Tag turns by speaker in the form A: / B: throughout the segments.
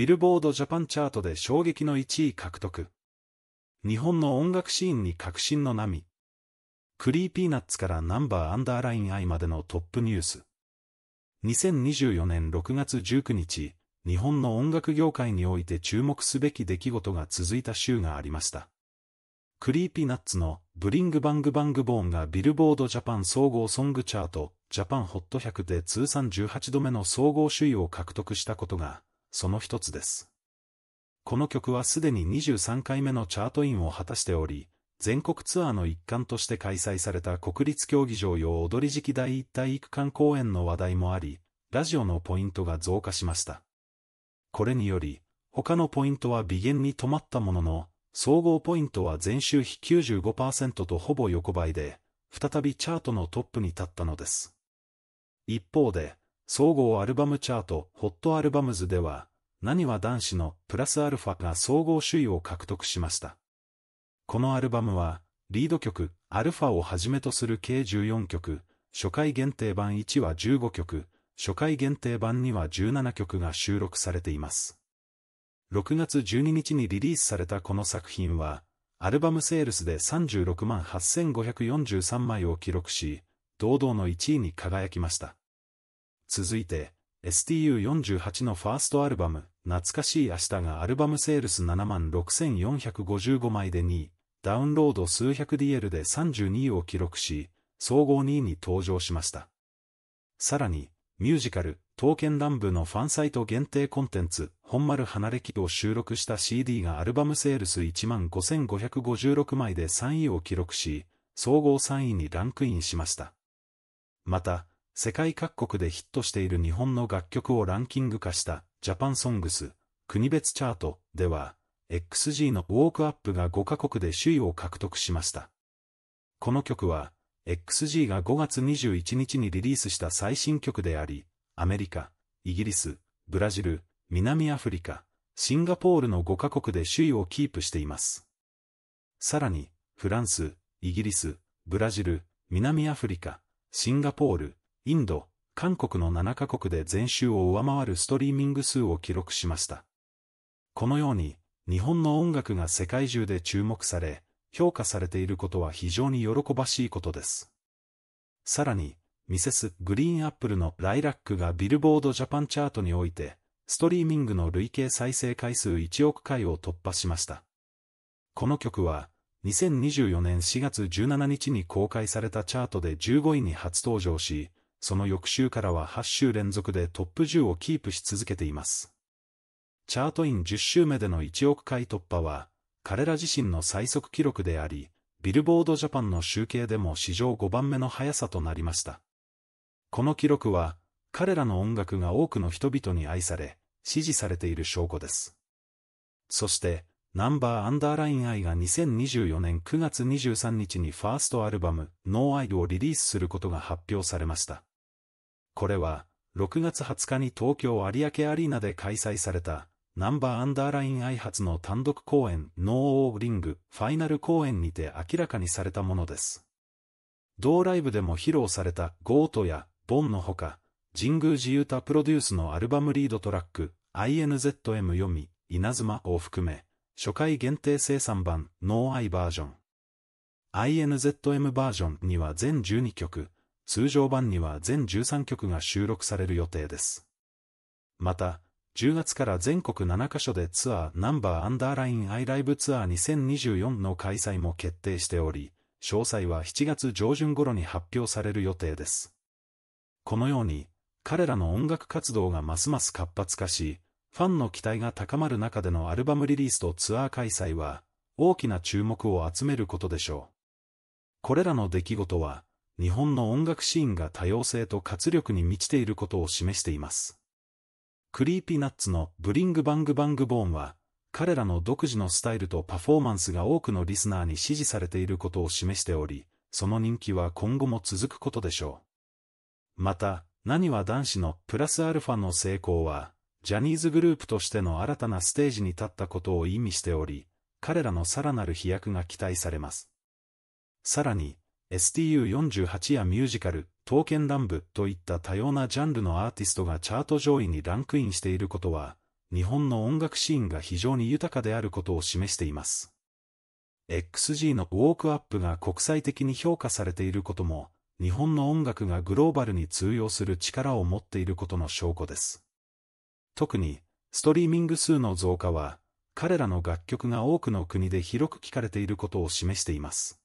A: ビルボードジャパンチャートで衝撃の1位獲得。日本の音楽シーンに革新の波。クリーピーナッツからナンバーアンダーライン I までのトップニュース。2024年6月19日、日本の音楽業界において注目すべき出来事が続いた週がありました。クリーピーナッツのブリングバングバングボーンがビルボードジャパン総合ソングチャートジャパンホット100で通算18度目の総合首位を獲得したことがその一つです。この曲はすでに23回目のチャートインを果たしており、全国ツアーの一環として開催された国立競技場用踊り時期第一体育館公演の話題もあり、ラジオのポイントが増加しました。これにより、他のポイントは微減に止まったものの、総合ポイントは前週比95%とほぼ横ばいで、再びチャートのトップに立ったのです。一方で、総合アルバムチャート、HOT アルバムズでは、何は男子のプラスアルファが総合首位を獲得しました。このアルバムは、リード曲、アルファをはじめとする計14曲、初回限定版1は15曲、初回限定版には17曲が収録されています。6月12日にリリースされたこの作品は、アルバムセールスで36万8543枚を記録し、堂々の1位に輝きました。続いて、STU48 のファーストアルバム、懐かしい明日がアルバムセールス7万6455枚で2位、ダウンロード数百 DL で32位を記録し、総合2位に登場しました。さらに、ミュージカル、刀剣乱舞のファンサイト限定コンテンツ、本丸離れ記を収録した CD がアルバムセールス1万5556枚で3位を記録し、総合3位にランクインしました。また、世界各国でヒットしている日本の楽曲をランキング化したジャパンソングス国別チャートでは、XG のウォークアップが5カ国で首位を獲得しました。この曲は、XG が5月21日にリリースした最新曲であり、アメリカ、イギリス、ブラジル、南アフリカ、シンガポールの5カ国で首位をキープしています。さらに、フランス、イギリス、ブラジル、南アフリカ、シンガポール、インド、韓国の7カ国で全州を上回るストリーミング数を記録しました。このように、日本の音楽が世界中で注目され、評価されていることは非常に喜ばしいことです。さらに、ミセス・グリーンアップルのライラックがビルボードジャパンチャートにおいて、ストリーミングの累計再生回数1億回を突破しました。この曲は、2024年4月17日に公開されたチャートで15位に初登場し、その翌週からは8週連続でトップ10をキープし続けています。チャートイン10週目での1億回突破は、彼ら自身の最速記録であり、ビルボードジャパンの集計でも史上5番目の速さとなりました。この記録は、彼らの音楽が多くの人々に愛され、支持されている証拠です。そして、ナンバーアンダーラインアイが2024年9月23日にファーストアルバム、ノーアイルをリリースすることが発表されました。これは、6月20日に東京有明アリーナで開催された、ナンバーアンダーライン愛発の単独公演、ノーオーリング、ファイナル公演にて明らかにされたものです。同ライブでも披露されたゴートやボンのほか、神宮寺ユタプロデュースのアルバムリードトラック、INZM 読み、稲妻を含め、初回限定生産版、ノーアイバージョン。INZM バージョンには全12曲、通常版には全13曲が収録される予定です。また、10月から全国7カ所でツアーナンバーアンダーラインアイライブツアー2024の開催も決定しており、詳細は7月上旬頃に発表される予定です。このように、彼らの音楽活動がますます活発化し、ファンの期待が高まる中でのアルバムリリースとツアー開催は、大きな注目を集めることでしょう。これらの出来事は、日本の音楽シーンが多様性と活力に満ちていることを示しています。クリーピーナッツのブリングバングバングボーンは、彼らの独自のスタイルとパフォーマンスが多くのリスナーに支持されていることを示しており、その人気は今後も続くことでしょう。また、何は男子のプラスアルファの成功は、ジャニーズグループとしての新たなステージに立ったことを意味しており、彼らのさらなる飛躍が期待されます。さらに、STU48 やミュージカル、刀剣乱舞といった多様なジャンルのアーティストがチャート上位にランクインしていることは、日本の音楽シーンが非常に豊かであることを示しています。XG のウォークアップが国際的に評価されていることも、日本の音楽がグローバルに通用する力を持っていることの証拠です。特に、ストリーミング数の増加は、彼らの楽曲が多くの国で広く聴かれていることを示しています。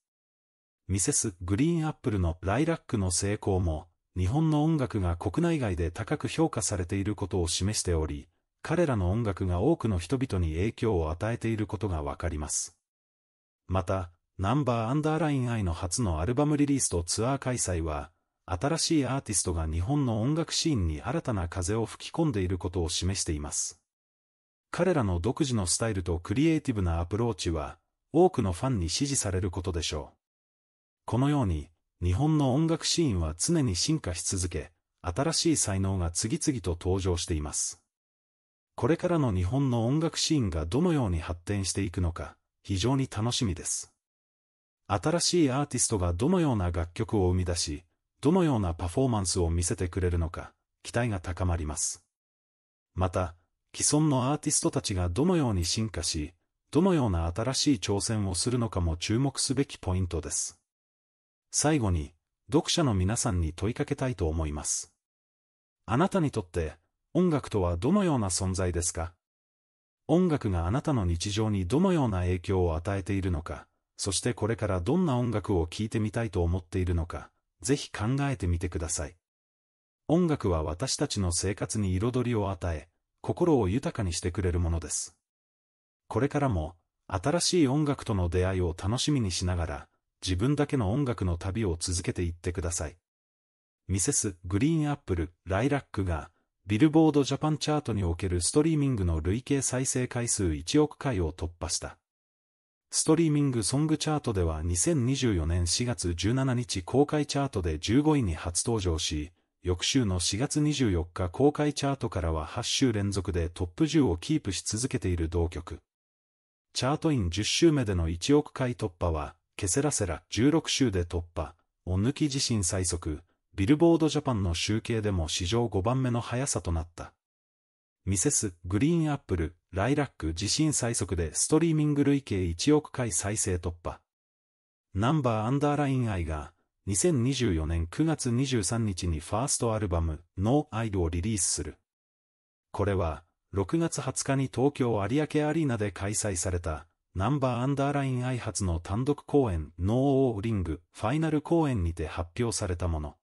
A: ミセス・グリーンアップルのライラックの成功も、日本の音楽が国内外で高く評価されていることを示しており、彼らの音楽が多くの人々に影響を与えていることがわかります。また、ナンバーアンダーライン I の初のアルバムリリースとツアー開催は、新しいアーティストが日本の音楽シーンに新たな風を吹き込んでいることを示しています。彼らの独自のスタイルとクリエイティブなアプローチは、多くのファンに支持されることでしょう。このように、日本の音楽シーンは常に進化し続け、新しい才能が次々と登場しています。これからの日本の音楽シーンがどのように発展していくのか、非常に楽しみです。新しいアーティストがどのような楽曲を生み出し、どのようなパフォーマンスを見せてくれるのか、期待が高まります。また、既存のアーティストたちがどのように進化し、どのような新しい挑戦をするのかも注目すべきポイントです。最後に、読者の皆さんに問いかけたいと思います。あなたにとって、音楽とはどのような存在ですか音楽があなたの日常にどのような影響を与えているのか、そしてこれからどんな音楽を聴いてみたいと思っているのか、ぜひ考えてみてください。音楽は私たちの生活に彩りを与え、心を豊かにしてくれるものです。これからも、新しい音楽との出会いを楽しみにしながら、自分だけの音楽の旅を続けていってください。ミセス・グリーンアップル・ライラックが、ビルボードジャパンチャートにおけるストリーミングの累計再生回数1億回を突破した。ストリーミングソングチャートでは2024年4月17日公開チャートで15位に初登場し、翌週の4月24日公開チャートからは8週連続でトップ10をキープし続けている同曲。チャートイン10週目での1億回突破は、ケセラセラ16週で突破、お抜き地震最速、ビルボードジャパンの集計でも史上5番目の速さとなった。ミセス、グリーンアップル、ライラック地震最速でストリーミング累計1億回再生突破。ナンバーアンダーラインアイが、2024年9月23日にファーストアルバム、No i d をリリースする。これは、6月20日に東京有明アリーナで開催された、ナンバーアンダーライン愛発の単独公演、ノーオーリング、ファイナル公演にて発表されたもの。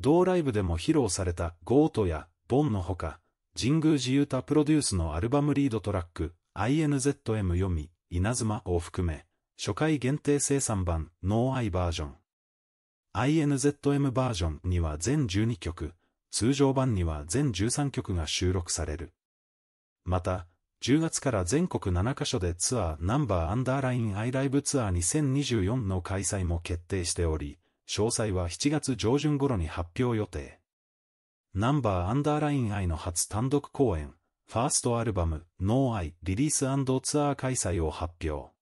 A: 同ライブでも披露された、ゴートや、ボンのほか、神宮寺ユタプロデュースのアルバムリードトラック、INZM 読み、稲妻を含め、初回限定生産版、ノーアイバージョン。INZM バージョンには全12曲、通常版には全13曲が収録される。また、10月から全国7カ所でツアーナンバーアンダーラインアイライブツアー2024の開催も決定しており、詳細は7月上旬頃に発表予定。ナンバーアンダーラインアイの初単独公演、ファーストアルバム、ノーアイリリースツアー開催を発表。